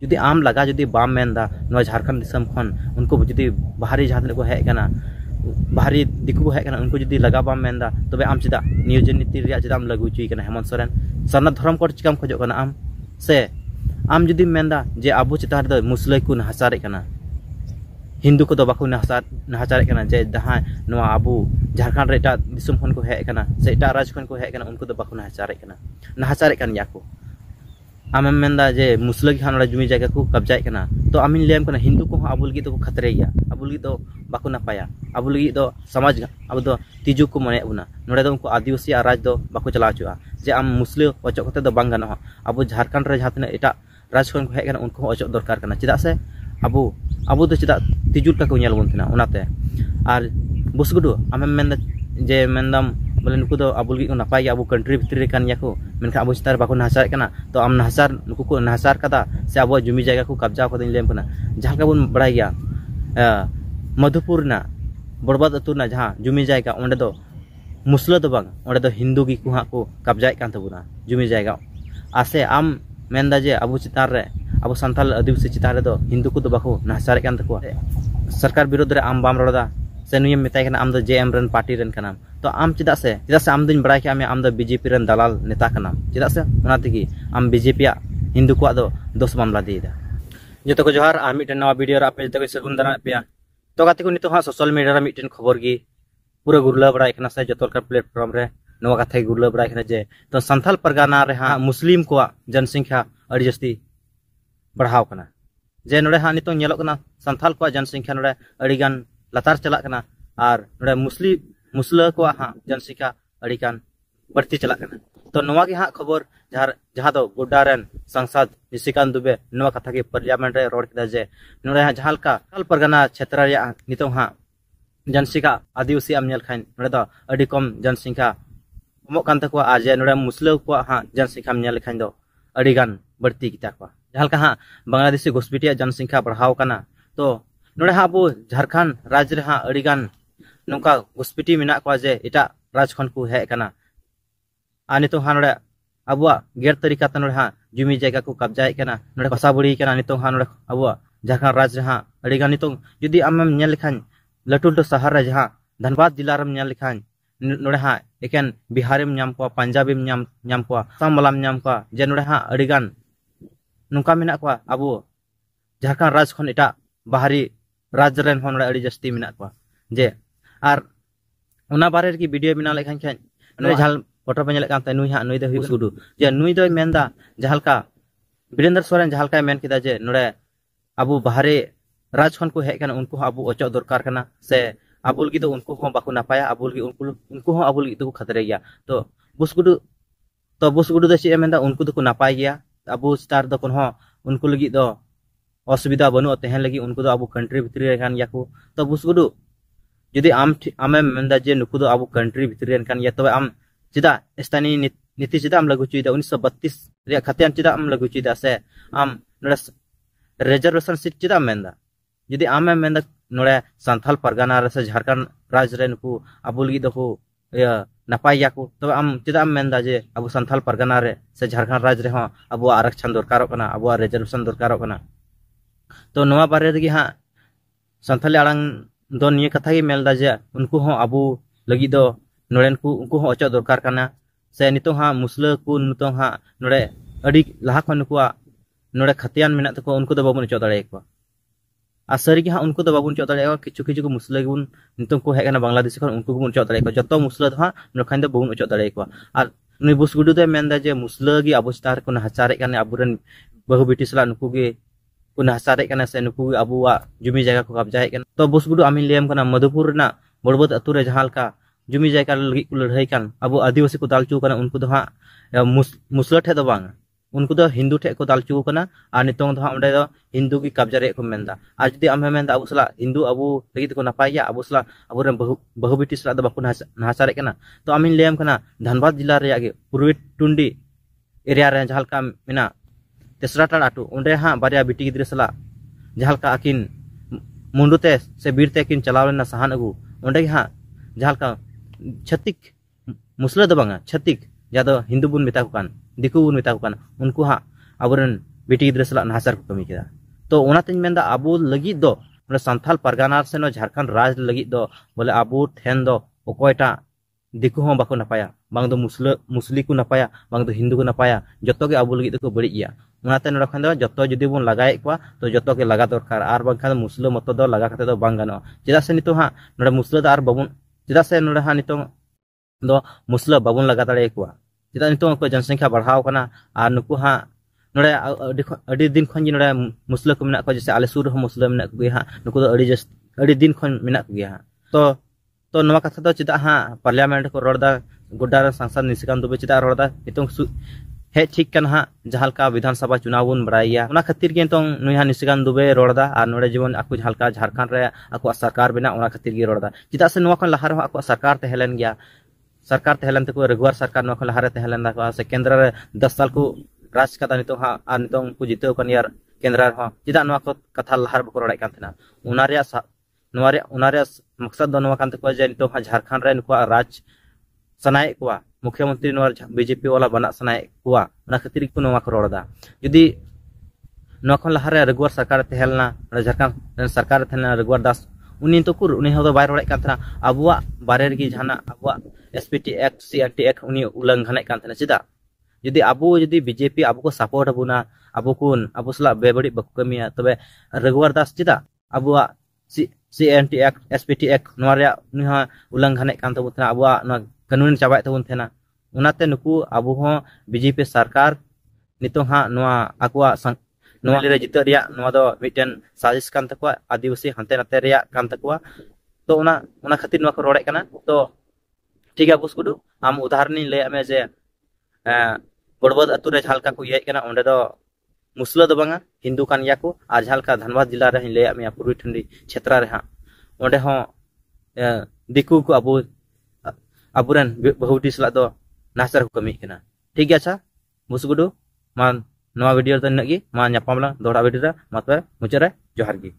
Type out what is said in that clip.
जुदी आम लगा जुदी बाम मेंदा नवा झारखंड दिसम खन उनको जुदी बाहरी जहाँ को हेज बाहरी दिकू को हेज उनको जुदी लगा बाम मेंदा तबे आम चेदा नियोजन नीति रिया चेदा आम लागू चुई हेमंत सोरेन सरना धर्म कोड चिकाम खोज आम से आम जुदी मेंदा जे आबो चेता रे मुस्लिम को नहसारे हिंदू को बाको जे जहाँ नवा झारखंड रे एटा दिसम खन को हेज से एटा राज खन को उनको याको आम जे मुसल खाना जुमी जैगा को कब्जा करना तो आम लैम कर हिंदू को हाँ, अब लगे तो खतरे अब लगे तो बाको नपाया अब लगे तो समाज अब तो तीजू को मने बोना तो ना उनको आदिवासी राज चला हो जे आम मुसल अचोकते अब झारखंड जहाँ तक एट राज को हेकना उनको अचो दरकार चेदा से अब अब चेदा तीजू टाको बोन और बसगुडू आम जे मेदम बोले नुक दो अब नपाय अब कंट्री भित्री को मेखा अब चितर बाको नहासार तो आम नहासार नुक को नहासार कदा से अब जमी जगह को कब्जा को दिन लेम कना जहां का बन बड़ा मधुपुर बड़बाद अतुना जहाँ जमी जगह ओंडे दो मुस्लिम बांग ओंडे दो हिंदू की को को कब्जा कान तबुना जमी जगह आसे आम मेनदा जे अब चितार रे अब संथाल आदिवासी चितार रे दो हिंदू को दो बाको नहासार कान तकुआ सरकार विरोध रे आम बाम रड़ा से नुयम मिताय कना आम दो जेएम रन पार्टी रन कना तो आम चेदा से चेदा से आमदी बड़ा कि आम बीजेपी रन दलाल नेता कना चेदा से आम बीजेपी हिंदू को दोस मामला दिए जो तो तो को जोहार ना भिडियो आप जो सगुन दाना पे तो नित सोशल मीडिया मिट्ट खबर की पूरा गुरलाव बड़ा जो प्लेटफॉर्म ना कथा गुरलाव बड़ा जे तो सन्थल परगना हाँ मुस्लिम को जनसंख्या जस्ती बढ़ावना जे हाँ, तो ना हाँ नितल सानल को जनसंख्या नागन लतार चलना और ना मुस्लिम मुसल को हाँ जनसिका अड़ी बढ़ती चल रहा तो नवा हाँ खबर जहाँ तो गोड्डा सांसद निशिकांत दुबे नवा कथा के पार्लियामेंट रोड किया जे ना हाँ जहाँ काल परगना क्षेत्र नित हाँ जनसिका आदिवासी आम खान ना तो कम जनसंख्या कमकान तक जे ना मुसल को हाँ जनसिखा मेल लेखान तो अड़ीगान बढ़ती किता को जहाँ का हाँ बांग्लादेशी घोषपीटी जनसंख्या बढ़ाव तो ना हाँ अब झारखंड राज्य हाँ अड़ीगान nungka guspiti minak je ita rajkhon ku hek kana anitung hanore abua ger tari kata nore han jumi jaga ku kabjai kana nore kosa buri kana anitung hanore abua jakan raj han ari kana judi amem nyel khan to sahar raj han dan bat dilaram nyel khan nore ikan biharim nyam kwa panjabi nyam nyam kwa malam nyam kwa jen nore han ari kan nungka minak kwa abua jakan rajkhon ita bahari rajren hon nore ari jasti minak je बारे की video बना लेखान खान जहाँ photo पे नई हाँ नई दुई गुडू जे नुदा जहाँ का बीरेंद्र सोरेन जहाँ का जे नोड़े अब बाहर राज को हेकान उनको अब अचो दरकार से अब उनको नपाय अब उनको अब खतरे गया तो बुस गुडु तो बुस गुडु चेदा उनको नपाय गया अब स्टार दो उनको असुविधा बनू तेहन लगी उनको अब कंट्री भित्री गान तो बुस गुडु जुदी आम आमेम जे नुकू अब कंट्री भितर या तब आम चेदा स्थानीय नीति चेदा लगू चुदा उन्नीस बत्तीस खातिया चेदा लगू चुदा से आम रिजार्भेशन सीट चेदा जुदे आमेम ना सानथाल परगना से झारखंड राज्य नुकू अब नपाय को तब आम चेदा जे अब सानथाल परगना से झारखंड राज्य अब आरक्षण दरकार अब रिजार्भेशन दरकार तो बारे हाँ सानथाली आड़ कथा मेल जे उनको अब नड़ेन को उनको अचो दरकार से नितो हाँ मुसल को नित हाँ नड़े लहा खनक नड़े खतियान मे तक उनको बाबन अचो दा सारी हाँ उनको बाबन अचो दा किचु किचु को मुसल के बनतम को हेकना बांगलेश उनको बन अचो दा जो मुसल हाँ खान बन अचो दर नई बुसगुडू मेन जे मुसल अब चितान हाचारे अब बहु बेटी सलाक ᱠᱚ ᱱᱟᱥᱟᱨᱮᱜ ᱠᱟᱱᱟ ᱥᱮ ᱱᱩᱠᱩ ᱟᱵᱚᱣᱟᱜ ᱡᱩᱢᱤ ᱡᱟᱭᱜᱟ ᱠᱚ ᱠᱟᱵᱡᱟᱭᱮᱫ ᱠᱟᱱᱟ ᱛᱚ ᱵᱚᱥ ᱜᱩᱰᱩ ᱟᱢᱤᱧ ᱞᱟᱹᱭᱟᱢ ᱠᱟᱱᱟ ᱢᱚᱫᱷᱩᱯᱩᱨ ᱨᱮᱱᱟᱜ ᱵᱚᱲᱵᱚᱫ ᱟᱛᱩ ᱨᱮ ᱡᱟᱦᱟᱸ ᱞᱮᱠᱟ ᱡᱩᱢᱤ ᱡᱟᱭᱜᱟ ᱞᱟᱹᱜᱤᱫ ᱠᱚ ᱞᱟᱹᱲᱦᱟᱹᱭ ᱠᱟᱱ ᱟᱵᱚ ᱟᱹᱫᱤᱵᱟᱹᱥᱤ ᱠᱚ ᱫᱟᱞ ᱪᱩ ᱠᱟᱱᱟ ᱩᱱᱠᱩ ᱫᱚ ᱦᱟᱸᱜ ᱢᱩᱥᱞᱟᱹ ᱴᱷᱮᱡ ᱫᱚ ᱵᱟᱝ उनको हिंदू ठे को दाल चू और नित हिंदू की कब्जा को मेदा और जुदी आम अब सला हिंदू अब लगे को नपाय अब सला अब बहु बेटी सला बाको नहासारे तो आम लैम धनबाद जिला पूर्वी टुंडी एरिया जहाँ तेसराटाड़ आटू अंडे हाँ बारे बीटी गिद्रे साला जहाँ का अकिन मुंडूते से बीरते अकिन चलावलेन सहान अगू अंडे हाँ जहाँ का छत्तीक मुसल छत्तीक जहाँ हिंदू बन मेता कान दिकू बन मेता कान उनको हाँ अब बीटी गिद्रे साला नहासार को कमी किया तो अब लगे दो सान्थल परगाना से झारखंड राज लगी बोले अब तेन दो अकोटा ᱫᱤᱠᱩ ᱦᱚᱸ ᱵᱟᱠᱚ ᱱᱟᱯᱟᱭᱟ ᱵᱟᱝ ᱫᱚ ᱢᱩᱥᱞᱟᱹ ᱢᱩᱥᱞᱤ ᱠᱚ ᱱᱟᱯᱟᱭᱟ ᱵᱟᱝ ᱫᱚ ᱦᱤᱱᱫᱩ ᱠᱚ ᱱᱟᱯᱟᱭᱟ ᱡᱚᱛᱚ ᱜᱮ ᱟᱵᱚ ᱞᱟᱹᱜᱤᱫ ᱫᱚᱠᱚ ᱵᱟᱹᱲᱤᱡ ᱜᱮᱭᱟ ᱚᱱᱟᱛᱮ ᱱᱚᱰᱮ ᱠᱷᱚᱱ ᱫᱚ ᱡᱚᱛᱚ ᱡᱩᱫᱤ ᱵᱚᱱ ᱞᱟᱜᱟᱭᱮᱫ ᱠᱚᱣᱟ ᱛᱚ ᱡᱚᱛᱚ ᱜᱮ ᱞᱟᱜᱟ ᱫᱚᱨᱠᱟᱨ ᱟᱨ ᱵᱟᱝᱠᱷᱟᱱ ᱢᱩᱥᱞᱟᱹ ᱢᱚᱛᱚ ᱫᱚ ᱞᱟᱜᱟ ᱠᱟᱛᱮ ᱫᱚ ᱵᱟᱝ ᱜᱟᱱᱚᱜᱼᱟ ᱪᱮᱫᱟᱜ ᱥᱮ ᱱᱤᱛᱚᱜ ᱦᱟᱸᱜ ᱱᱚᱰᱮ ᱢᱩᱥᱞᱟᱹ ᱫᱚ ᱟᱨ ᱵᱟᱵᱚᱱ ᱪᱮᱫᱟᱜ ᱥᱮ ᱱᱚᱰᱮ ᱦᱟᱸᱜ ᱱᱤᱛᱚᱜ ᱫᱚ ᱢᱩᱥᱞᱟᱹ ᱵᱟᱵᱚᱱ ᱞᱟᱜᱟ ᱫᱟᱲᱮᱭᱟᱠᱚᱣᱟ ᱪᱮᱫᱟᱜ ᱱᱤᱛᱚᱜ ᱩᱱᱠᱩ ᱡᱚᱱᱥᱚᱝᱠᱷᱟ ᱵᱟᱲᱦᱟᱣ ᱟᱠᱟᱱᱟ ᱟᱨ ᱱᱩᱠᱩ ᱦᱟᱸᱜ ᱱᱚᱰᱮ ᱟᱹᱰᱤ ᱟᱹᱰᱤ ᱫᱤᱱ ᱠᱷᱚᱱ ᱜᱮ ᱱᱚᱰᱮ ᱢᱩᱥᱞᱟᱹ ᱠᱚ ᱢᱮᱱᱟᱜ ᱠᱚᱣᱟ ᱡᱮᱥᱮ ᱟᱞᱮ ᱥᱩᱨ ᱨᱮᱦᱚᱸ ᱢᱩᱥᱞᱟᱹ ᱢᱮᱱᱟᱜ ᱠᱚᱜᱮᱭᱟ ᱦᱟᱸᱜ ᱱᱩᱠᱩ ᱫᱚ ᱟᱹᱰᱤ ᱡᱟᱹᱥᱛᱤ ᱟᱹᱰᱤ ᱫᱤᱱ ᱠᱷᱚᱱ ᱢᱮᱱᱟᱜ ᱠᱚᱜᱮᱭᱟ ᱦᱟᱸᱜ ᱛᱚ तो ना कथा तो चेदा हाँ पार्लियामेंट को रोड़ा गोड्डा सांसद निशिकांत दुबे चेदा रोड़ा नित हे ठीक कन हाँ जहाँ का विधानसभा चुनाव बन बड़ाया खातिर के नितों नुई निशिकांत दुबे रोड़ा और नोड़े जीवन आपको जहाँ का झारखंड रे आको सरकार बना खातिर के रोड़ा चेदा से नवा लहा रहा आको सरकार तहलेन गया सरकार तहलेन तक रघुवर सरकार लहारे खन से केंद्र रे 10 साल को राज का नित हाँ नित नितों केंद्र रे चेदा कथा लहा रे बको ᱱᱚᱣᱟ ᱨᱮᱭᱟᱜ ᱚᱱᱟ ᱨᱮᱭᱟᱜ ᱢᱚᱠᱥᱚᱫ ᱫᱚ ᱱᱚᱣᱟ ᱠᱟᱱ ᱛᱟᱠᱚᱣᱟ ᱡᱮ ᱱᱤᱛᱚᱜ ᱡᱷᱟᱲᱠᱷᱚᱸᱰ ᱨᱮ ᱱᱩᱠᱩᱣᱟᱜ ᱨᱟᱡᱽ ᱥᱟᱱᱟᱭᱮᱫ ᱠᱚᱣᱟ ᱢᱩᱠᱷᱭᱚᱢᱚᱱᱛᱨᱤ ᱱᱚᱣᱟ ᱵᱤᱡᱮᱯᱤ ᱣᱟᱞᱟ ᱵᱟᱱᱟᱜ ᱥᱟᱱᱟᱭᱮᱫ ᱠᱚᱣᱟ ᱚᱱᱟ ᱠᱷᱟᱹᱛᱤᱨ ᱜᱮᱠᱚ ᱱᱚᱣᱟ ᱠᱚ ᱨᱚᱲᱫᱟ ᱡᱩᱫᱤ ᱱᱚᱣᱟ ᱠᱷᱚᱱ ᱞᱟᱦᱟᱨᱮ ᱨᱚᱜᱷᱩᱣᱟᱨ ᱥᱚᱨᱠᱟᱨ ᱛᱟᱦᱮᱸ ᱞᱮᱱᱟ ᱡᱷᱟᱲᱠᱷᱚᱸᱰ ᱥᱚᱨᱠᱟᱨ ᱛᱟᱦᱮᱸ ᱞᱮᱱᱟ ᱨᱚᱜᱷᱩᱣᱟᱨ ᱫᱟᱥ ᱩᱱᱤ ᱱᱤᱛᱚᱜ ᱩᱱᱤ ᱦᱚᱸ ᱵᱟᱭ ᱨᱚᱲᱮᱫ ᱠᱟᱱ ᱛᱟᱦᱮᱱᱟ ᱟᱵᱚᱣᱟᱜ ᱵᱟᱨᱮ ᱨᱮᱜᱮ ᱡᱟᱦᱟᱱᱟᱜ ᱟᱵᱚᱣᱟᱜ SPT act C R T act ᱩᱱᱤ ᱩᱞᱚᱝᱜᱷᱚᱱᱮᱫ ᱠᱟᱱ ᱛᱟᱦᱮᱱᱟ ᱪᱮᱫᱟᱜ ᱡᱩᱫᱤ ᱟᱵᱚ ᱡᱩᱫᱤ ᱵᱤᱡᱮᱯᱤ ᱟᱵᱚ ᱠᱚ ᱥᱟᱯᱳᱨᱴ ᱟᱵᱚᱱᱟ ᱟᱵᱚ ᱠᱚ ᱟᱵᱚ ᱥᱟᱞᱟᱜ ᱵᱮᱵᱟᱹᱲᱤᱡ ᱵᱟᱠᱚ ᱠᱟᱹᱢᱤᱭᱟ ᱛᱚᱵᱮ ᱨᱚᱜᱷᱩᱣᱟᱨ ᱫᱟᱥ ᱪᱮᱫᱟᱜ ᱟᱵᱚᱣᱟᱜ CNTX SPTX nuaria nuha ulang hanek kan tabu tena abua nuha kanunin cabai tabu tena unate nuku abu ho BJP sarkar nitong ha nuha akua sang nuha lira jito ria do mitian sajis kan takua adi usi hante nate ria kan to una una khatin nuha korore kana to tiga kus kudu am utahar ni le ame je Gorbot eh, atu re jalka ku yai kana onda do मुसल दो हिंदू कान को are झालका Dhanbad जिला रे ले आमी पूर्वी ठंडी क्षेत्र रे हा ओंडे हो दिकु को अबु अबुरन बहुटी सला दो नासर को कमी केना ठीक या छा मुसगुडो मान नवा वीडियो त तो नगी मान या पामला दोडा वीडियो रे मतबे मुचरे जोहार गी